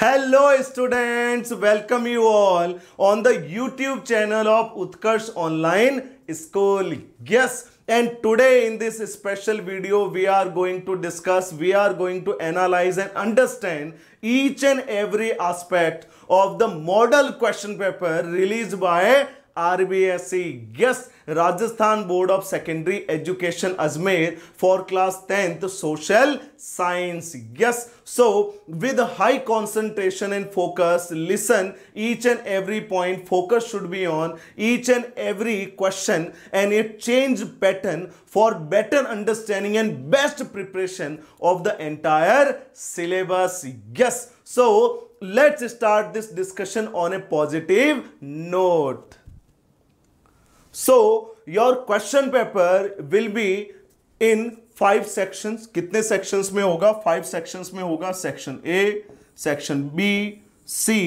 Hello students, welcome you all on the YouTube channel of Utkarsh Online School. Yes, and today in this special video, we are going to discuss, we are going to analyze and understand each and every aspect of the model question paper released by RBSE. Yes, Rajasthan Board of Secondary Education Ajmer for class 10th social science. Yes, so with high concentration and focus, listen each and every point. Focus should be on each and every question and a change pattern for better understanding and best preparation of the entire syllabus. Yes, so let's start this discussion on a positive note. So your question paper will be in five sections कितने sections में होगा five sections में होगा section A section B C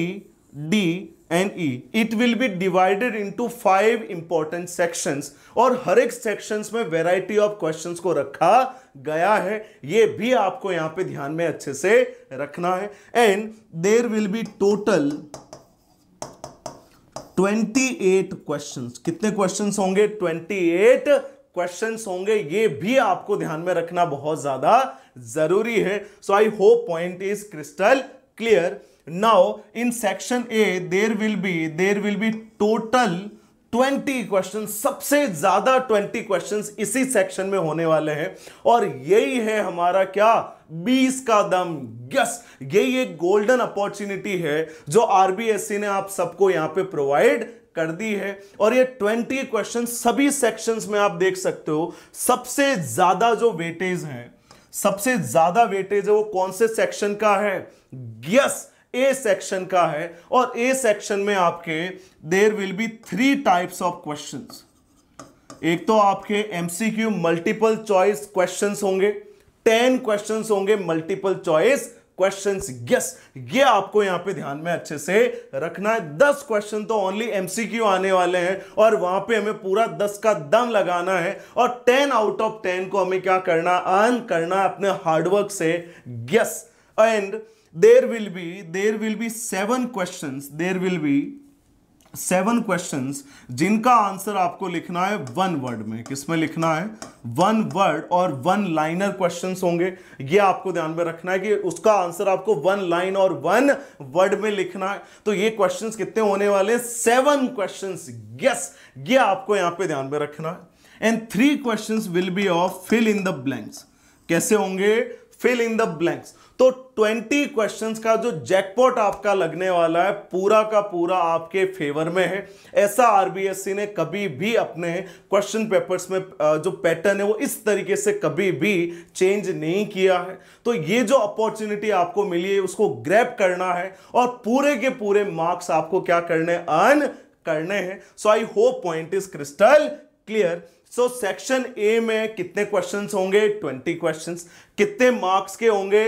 D and E it will be divided into five important sections और हर एक sections में variety of questions को रखा गया है ये भी आपको यहां पे ध्यान में अच्छे से रखना है and there will be total 28 questions कितने क्वेश्चंस होंगे 28 क्वेश्चंस होंगे ये भी आपको ध्यान में रखना बहुत ज्यादा जरूरी है so I hope point is crystal clear now in section A there will be there will be total 20 question सबसे ज्यादा 20 क्वेश्चन इसी सेक्शन में होने वाले हैं और यही है हमारा क्या बीस का दम यस ये एक गोल्डन अपॉर्चुनिटी है जो आरबीएससी ने आप सबको यहां पे प्रोवाइड कर दी है और ये ट्वेंटी क्वेश्चन सभी सेक्शंस में आप देख सकते हो सबसे ज्यादा जो वेटेज है सबसे ज्यादा वेटेज है वो कौन से सेक्शन का है यस ए सेक्शन का है और ए सेक्शन में आपके there will be three types of questions एक तो आपके एमसीक्यू मल्टीपल चॉइस क्वेश्चंस होंगे टेन क्वेश्चन होंगे मल्टीपल चॉइस क्वेश्चन यस ये आपको यहां पे ध्यान में अच्छे से रखना है दस क्वेश्चन तो ओनली एमसीक्यू आने वाले हैं और वहां पे हमें पूरा दस का दम लगाना है और टेन आउट ऑफ टेन को हमें क्या करना अर्न करना अपने हार्डवर्क से yes and there will be there will be seven question there will be seven question जिनका आंसर आपको लिखना है वन वर्ड में किसमें लिखना है वन वर्ड और वन लाइनर क्वेश्चंस होंगे ये आपको ध्यान में रखना है कि उसका आंसर आपको वन लाइन और वन वर्ड में लिखना है तो ये क्वेश्चंस कितने होने वाले सेवन क्वेश्चंस यस ये आपको यहां पे ध्यान में रखना है and three questions will be of fill in the blanks कैसे होंगे फिल इन द ब्लैंक्स तो 20 क्वेश्चंस का जो जैकपॉट आपका लगने वाला है पूरा का पूरा आपके फेवर में है ऐसा आरबीएससी ने कभी भी अपने क्वेश्चन पेपर्स में जो पैटर्न है वो इस तरीके से कभी भी चेंज नहीं किया है तो ये जो अपॉर्चुनिटी आपको मिली है उसको ग्रैप करना है और पूरे के पूरे मार्क्स आपको क्या करने अर्न करने हैं so I hope point is crystal clear so section A में कितने क्वेश्चंस होंगे 20 क्वेश्चंस कितने मार्क्स के होंगे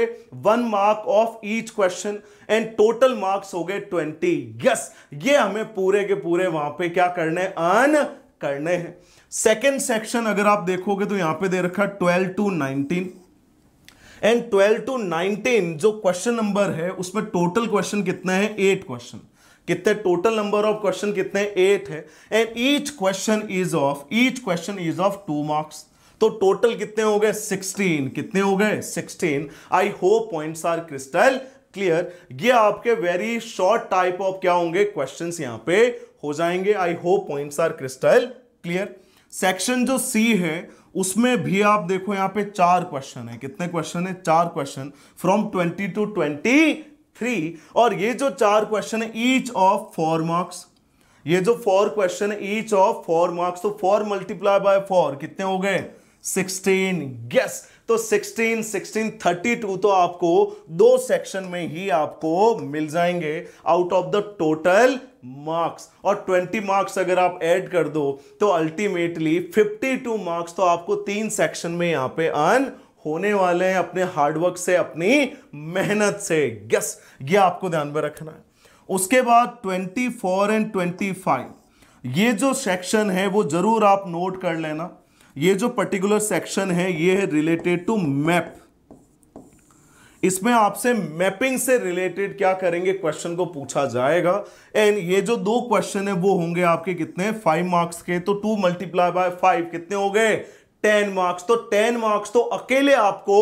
one mark of each question and total marks हो गए ट्वेंटी यस ये हमें पूरे के पूरे वहां पे क्या करने अन करने हैं सेकेंड सेक्शन अगर आप देखोगे तो यहां पे दे रखा twelve to nineteen and twelve to nineteen जो क्वेश्चन नंबर है उसमें टोटल क्वेश्चन कितने हैं एट क्वेश्चन कितने टोटल नंबर ऑफ क्वेश्चन कितने एट है and each question is of each question is of two marks तो टोटल कितने हो गए सिक्सटीन कितने हो गए sixteen I hope points are crystal clear ये आपके वेरी शॉर्ट टाइप ऑफ क्या होंगे क्वेश्चन यहां पे हो जाएंगे I hope points are crystal clear section जो सी है उसमें भी आप देखो यहां पे चार क्वेश्चन है कितने क्वेश्चन है चार question from twenty to twenty three और ये जो चार क्वेश्चन है ईच ऑफ फोर मार्क्स ये जो फोर क्वेश्चन है ईच ऑफ फोर मार्क्स तो फोर मल्टीप्लाई बाय फोर कितने हो गए सिक्सटीन यस तो सिक्सटीन सिक्सटीन थर्टी टू तो आपको दो सेक्शन में ही आपको मिल जाएंगे out of the total marks और ट्वेंटी मार्क्स अगर आप ऐड कर दो तो अल्टीमेटली फिफ्टी टू मार्क्स तो आपको तीन सेक्शन में यहां पे अर्न होने वाले हैं अपने हार्डवर्क से अपनी मेहनत से यस ये आपको ध्यान में रखना है उसके बाद 24 एंड 25 ये जो सेक्शन है वो जरूर आप नोट कर लेना ये जो पर्टिकुलर सेक्शन है ये है रिलेटेड टू मैप इसमें आपसे मैपिंग से रिलेटेड क्या करेंगे क्वेश्चन को पूछा जाएगा एंड ये जो दो क्वेश्चन है वो होंगे आपके कितने फाइव मार्क्स के तो टू मल्टीप्लाई बाय फाइव कितने हो गए टेन मार्क्स तो टेन मार्क्स तो अकेले आपको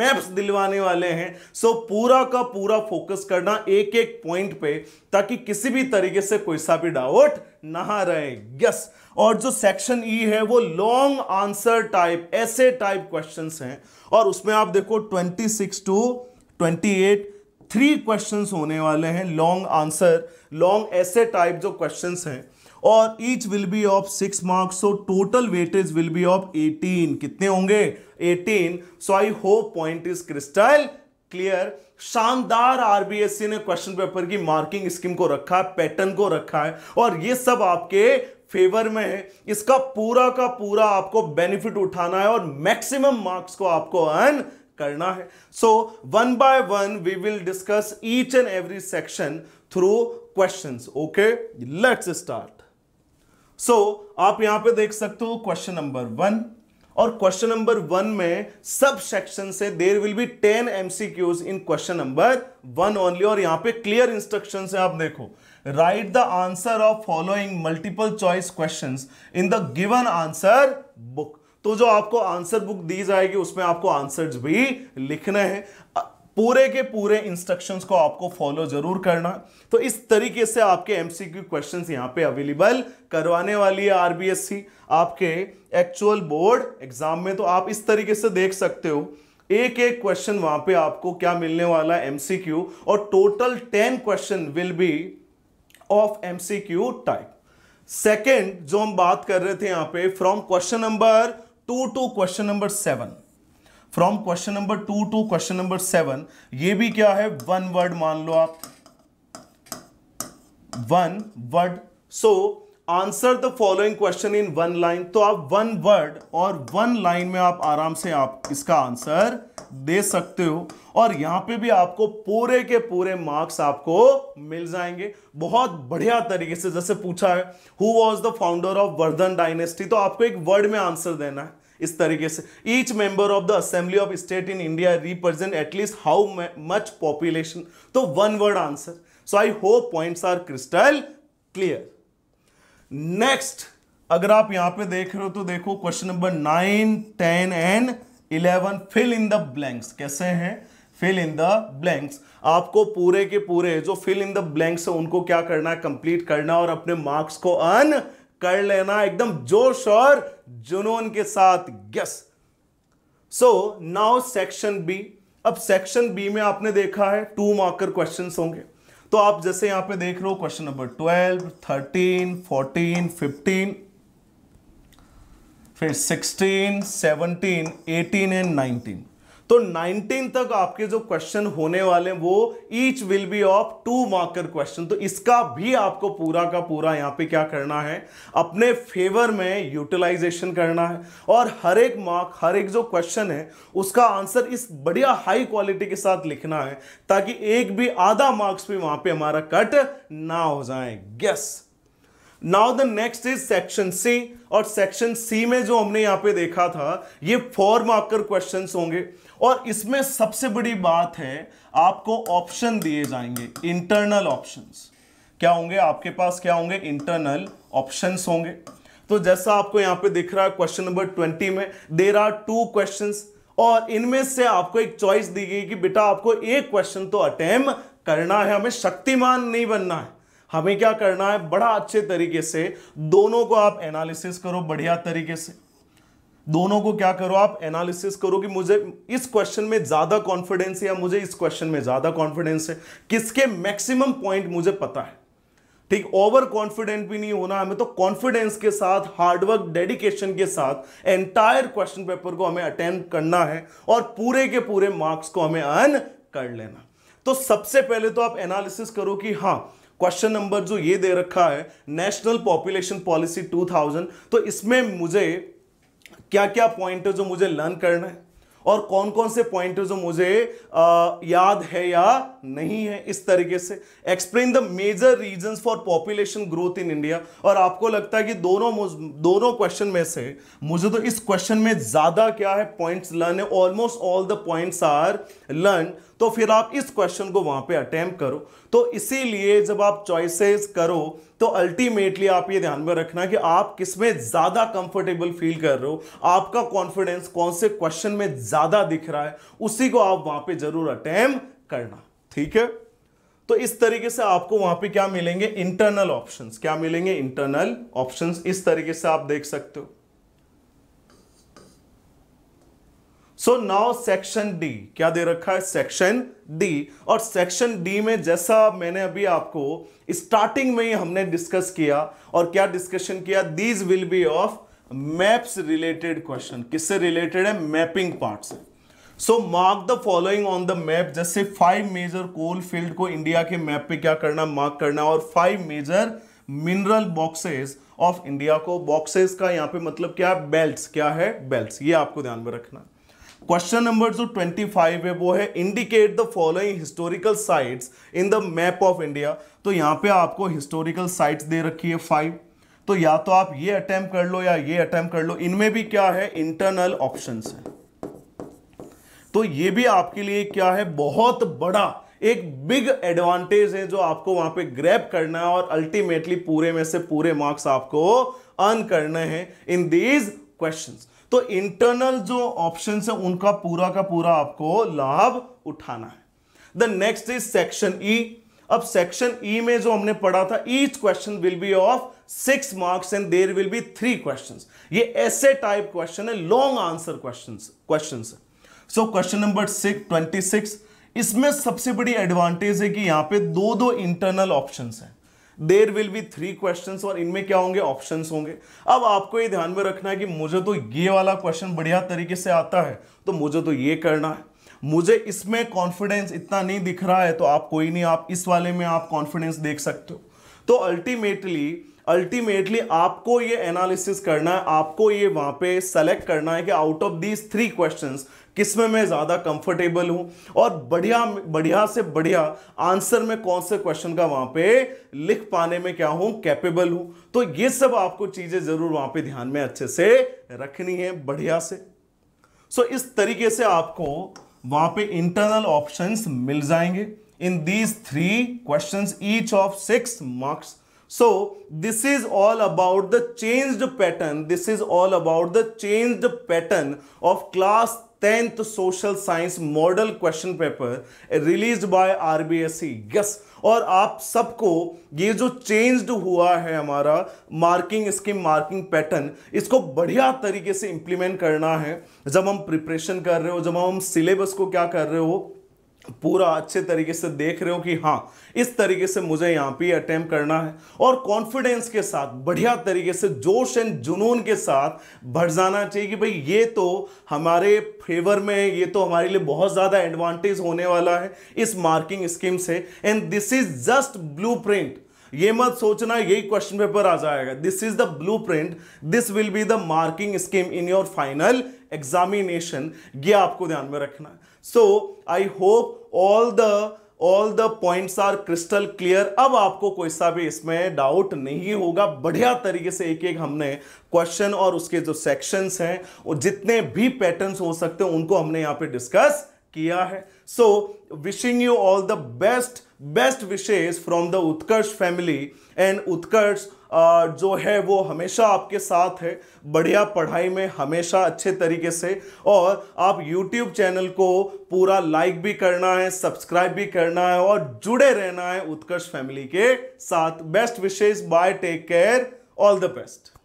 मैप्स दिलवाने वाले हैं सो पूरा का पूरा फोकस करना एक एक पॉइंट पे ताकि किसी भी तरीके से कोई सा भी डाउट ना रहे यस और जो सेक्शन ई e है वो लॉन्ग आंसर टाइप ऐसे टाइप क्वेश्चंस हैं और उसमें आप देखो 26 टू 28 थ्री क्वेश्चंस होने वाले हैं लॉन्ग आंसर लॉन्ग ऐसे टाइप जो क्वेश्चंस हैं और each will be of six marks so total weightage will be of eighteen कितने होंगे eighteen so I hope point is crystal clear शानदार आरबीएससी ने क्वेश्चन पेपर की मार्किंग स्कीम को रखा है पैटर्न को रखा है और ये सब आपके फेवर में है इसका पूरा का पूरा आपको बेनिफिट उठाना है और मैक्सिमम मार्क्स को आपको अर्न करना है so one by one we will discuss each and every section through questions okay let's start so so, आप यहां पे देख सकते हो क्वेश्चन नंबर वन और क्वेश्चन नंबर वन में सब सेक्शन से there will be ten MCQs in question number one only और यहां पे क्लियर इंस्ट्रक्शन है आप देखो write the answer of following multiple choice question in the given answer book तो जो आपको आंसर बुक दी जाएगी उसमें आपको आंसर्स भी लिखने हैं पूरे के पूरे इंस्ट्रक्शंस को आपको फॉलो जरूर करना तो इस तरीके से आपके एमसीक्यू क्वेश्चंस यहां पे अवेलेबल करवाने वाली है आरबीएससी आपके एक्चुअल बोर्ड एग्जाम में तो आप इस तरीके से देख सकते हो एक एक क्वेश्चन वहां पे आपको क्या मिलने वाला है एमसीक्यू और total ten question will be of M type second जो हम बात कर रहे थे यहां पे from question number two to question number seven from question number two to question number seven ये भी क्या है वन वर्ड मान लो आप one word so answer the following question in one line तो आप वन वर्ड और वन लाइन में आप आराम से आप इसका आंसर दे सकते हो और यहां पे भी आपको पूरे के पूरे मार्क्स आपको मिल जाएंगे बहुत बढ़िया तरीके से जैसे पूछा है who was the founder of Vardhan dynasty तो आपको एक वर्ड में आंसर देना है इस तरीके से each member of the assembly of state in India represent at least how much population तो one word answer so I hope points are crystal clear next अगर आप यहां पे देख रहे हो तो देखो question number nine ten and eleven fill in the blanks कैसे हैं फिल इन द ब्लैंक्स आपको पूरे के पूरे जो फिल इन द ब्लैंक्स है उनको क्या करना है कंप्लीट करना और अपने मार्क्स को अर्न कर लेना एकदम जोश और जुनून के साथ yes so now section B अब सेक्शन बी में आपने देखा है टू मार्कर क्वेश्चन होंगे तो आप जैसे यहां पे देख रहे हो question number twelve thirteen fourteen fifteen फिर sixteen seventeen eighteen and nineteen तो 19 तक आपके जो क्वेश्चन होने वाले वो each will be of two marker question तो इसका भी आपको पूरा का पूरा यहां पे क्या करना है अपने फेवर में यूटिलाइजेशन करना है और हर एक मार्क हर एक जो क्वेश्चन है उसका आंसर इस बढ़िया हाई क्वालिटी के साथ लिखना है ताकि एक भी आधा मार्क्स भी वहां पे हमारा कट ना हो जाए guys now the next is section C और सेक्शन सी में जो हमने यहां पे देखा था ये फोर मार्कर क्वेश्चंस होंगे और इसमें सबसे बड़ी बात है आपको ऑप्शन दिए जाएंगे इंटरनल ऑप्शंस क्या होंगे आपके पास क्या होंगे इंटरनल ऑप्शंस होंगे तो जैसा आपको यहां पे दिख रहा है क्वेश्चन नंबर ट्वेंटी में देर आर टू क्वेश्चन और इनमें से आपको एक चॉइस दी गई कि बेटा आपको एक क्वेश्चन तो अटेम करना है हमें शक्तिमान नहीं बनना है हमें क्या करना है बड़ा अच्छे तरीके से दोनों को आप एनालिसिस करो बढ़िया तरीके से दोनों को क्या करो आप एनालिसिस करो कि मुझे इस क्वेश्चन में ज्यादा कॉन्फिडेंस है या मुझे इस क्वेश्चन में ज्यादा कॉन्फिडेंस है किसके मैक्सिमम पॉइंट मुझे पता है ठीक ओवर कॉन्फिडेंट भी नहीं होना हमें तो कॉन्फिडेंस के साथ हार्डवर्क डेडिकेशन के साथ एंटायर क्वेश्चन पेपर को हमें अटेम्प्ट करना है और पूरे के पूरे मार्क्स को हमें अर्न कर लेना तो सबसे पहले तो आप एनालिसिस करो कि हाँ क्वेश्चन नंबर जो ये दे रखा है नेशनल पॉपुलेशन पॉलिसी 2000 तो इसमें मुझे क्या क्या पॉइंट है जो मुझे लर्न करना है और कौन कौन से पॉइंट जो मुझे आ, याद है या नहीं है इस तरीके से explain the major reason for population growth in India और आपको लगता है कि दोनों दोनों क्वेश्चन में से मुझे तो इस क्वेश्चन में ज्यादा क्या है पॉइंट्स लर्न है almost all the points are learn तो फिर आप इस क्वेश्चन को वहां पे अटैम्प करो तो इसीलिए जब आप चॉइसेस करो तो अल्टीमेटली आप ये ध्यान में रखना कि आप किस में ज़्यादा कंफर्टेबल फील कर रहे हो आपका कॉन्फिडेंस कौन से क्वेश्चन में ज़्यादा दिख रहा है उसी को आप वहां पर जरूर अटैम्प करना ठीक है तो इस तरीके से आपको वहां पे क्या मिलेंगे इंटरनल ऑप्शंस क्या मिलेंगे इंटरनल ऑप्शंस इस तरीके से आप देख सकते हो सो नाउ सेक्शन डी क्या दे रखा है सेक्शन डी और सेक्शन डी में जैसा मैंने अभी आपको स्टार्टिंग में ही हमने डिस्कस किया और क्या डिस्कशन किया these will be of maps related question किससे रिलेटेड है मैपिंग पार्ट से so mark the following on the map जैसे फाइव मेजर कोल फील्ड को इंडिया के मैप पे क्या करना मार्क करना और five major mineral boxes of India को बॉक्सेस का यहाँ पे मतलब क्या है बेल्ट क्या है बेल्ट ये आपको ध्यान में रखना है क्वेश्चन नंबर जो 25 है वो है indicate the following historical sites in the map of India तो यहाँ पे आपको हिस्टोरिकल साइट्स दे रखी है फाइव तो या तो आप ये अटैम्प्ट कर लो या ये अटैम्प्ट कर लो इनमें भी क्या है इंटरनल ऑप्शन है तो ये भी आपके लिए क्या है बहुत बड़ा एक बिग एडवांटेज है जो आपको वहां पे ग्रैप करना है और अल्टीमेटली पूरे में से पूरे मार्क्स आपको अर्न करने हैं इन दीज क्वेश्चंस तो इंटरनल जो ऑप्शन है उनका पूरा का पूरा आपको लाभ उठाना है the next is section E अब सेक्शन ई e में जो हमने पढ़ा था each question will be of six marks and there will be three question ये ऐसे टाइप क्वेश्चन है long answer question question so question number six twenty six इसमें सबसे बड़ी एडवांटेज है कि यहां पे दो दो इंटरनल ऑप्शन हैं there will be three question और इनमें क्या होंगे ऑप्शन होंगे अब आपको ये ध्यान में रखना है कि मुझे तो ये वाला क्वेश्चन बढ़िया तरीके से आता है तो मुझे तो ये करना है मुझे इसमें कॉन्फिडेंस इतना नहीं दिख रहा है तो आप कोई नहीं आप इस वाले में आप कॉन्फिडेंस देख सकते हो तो अल्टीमेटली अल्टीमेटली आपको ये एनालिसिस करना है आपको ये वहां पे सेलेक्ट करना है कि out of these three questions किस में मैं ज़्यादा कंफर्टेबल हूँ और बढ़िया बढ़िया से बढ़िया आंसर में कौन से क्वेश्चन का वहाँ पे लिख पाने में क्या हूँ कैपेबल हूँ तो ये सब आपको चीज़ें ज़रूर वहाँ पे ध्यान में अच्छे से रखनी है बढ़िया से सो so, इस तरीके से आपको वहाँ पे इंटरनल ऑप्शंस मिल जाएंगे in these three question each of six marks so this is all about the changed pattern this is all about the changed pattern of class model question paper release by R B S C yes और आप सबको ये जो changed हुआ है हमारा marking scheme marking pattern इसको बढ़िया तरीके से इंप्लीमेंट करना है जब हम प्रिपरेशन कर रहे हो जब हम सिलेबस को क्या कर रहे हो पूरा अच्छे तरीके से देख रहे हो कि हाँ इस तरीके से मुझे यहाँ पे अटैम्प करना है और कॉन्फिडेंस के साथ बढ़िया तरीके से जोश एंड जुनून के साथ भर जाना चाहिए कि भाई ये तो हमारे फेवर में ये तो हमारे लिए बहुत ज़्यादा एडवांटेज होने वाला है इस मार्किंग स्कीम से and this is just blue ये मत सोचना यही क्वेश्चन पेपर आ जाएगा this is the blueprint this will be the marking scheme in your final examination ये आपको ध्यान में रखना है so I hope all the all the points are crystal clear अब आपको कोई सा भी इसमें डाउट नहीं होगा बढ़िया तरीके से एक एक हमने क्वेश्चन और उसके जो सेक्शंस हैं और जितने भी पैटर्न्स हो सकते हैं उनको हमने यहाँ पे डिस्कस किया है so wishing you all the best best wishes from the Utkarsh family and Utkarsh जो है वो हमेशा आपके साथ है बढ़िया पढ़ाई में हमेशा अच्छे तरीके से और आप YouTube चैनल को पूरा लाइक भी करना है सब्सक्राइब भी करना है और जुड़े रहना है उत्कर्ष फैमिली के साथ best wishes bye take care all the best